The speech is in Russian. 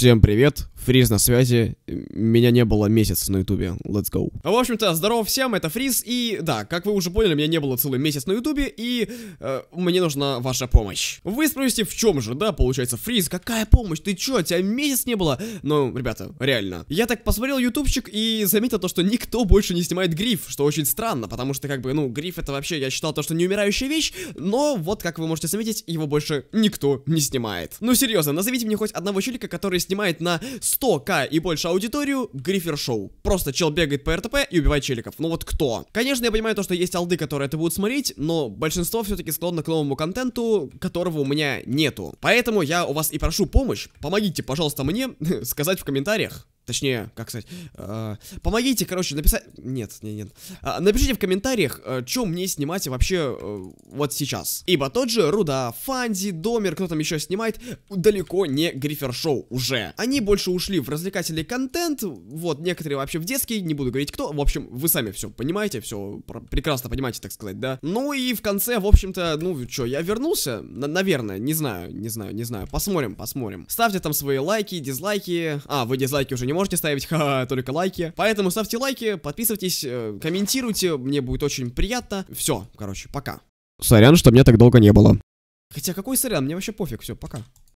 Всем привет! Фриз на связи. Меня не было месяц на ютубе. Let's go. В общем-то, здорово всем, это Фриз. И да, как вы уже поняли, меня не было целый месяц на ютубе, и э, мне нужна ваша помощь. Вы спросите, в чем же, да, получается, Фриз, какая помощь? Ты чё, тебя месяц не было? Ну, ребята, реально. Я так посмотрел ютубчик и заметил то, что никто больше не снимает гриф, что очень странно, потому что, как бы, ну, гриф это вообще, я считал то, что неумирающая вещь, но вот, как вы можете заметить, его больше никто не снимает. Ну, серьезно, назовите мне хоть одного челика, который снимает на 100к и больше аудиторию, Грифер Шоу. Просто чел бегает по РТП и убивает челиков. Ну вот кто? Конечно, я понимаю то, что есть алды, которые это будут смотреть, но большинство все-таки склонно к новому контенту, которого у меня нету. Поэтому я у вас и прошу помощь. Помогите, пожалуйста, мне сказать в комментариях, Точнее, как сказать, э, помогите, короче, написать... Нет, нет, нет. Э, напишите в комментариях, э, что мне снимать вообще э, вот сейчас. Ибо тот же Руда, Фанди Домер, кто там еще снимает, далеко не Гриффер Шоу уже. Они больше ушли в развлекательный контент, вот, некоторые вообще в детский, не буду говорить кто. В общем, вы сами все понимаете, все прекрасно понимаете, так сказать, да. Ну и в конце, в общем-то, ну что, я вернулся? На наверное, не знаю, не знаю, не знаю. Посмотрим, посмотрим. Ставьте там свои лайки, дизлайки. А, вы дизлайки уже не можете можете ставить ха, -ха только лайки. Поэтому ставьте лайки, подписывайтесь, э, комментируйте, мне будет очень приятно. Все, короче, пока. Сорян, что меня так долго не было. Хотя какой сорян, мне вообще пофиг, все, пока.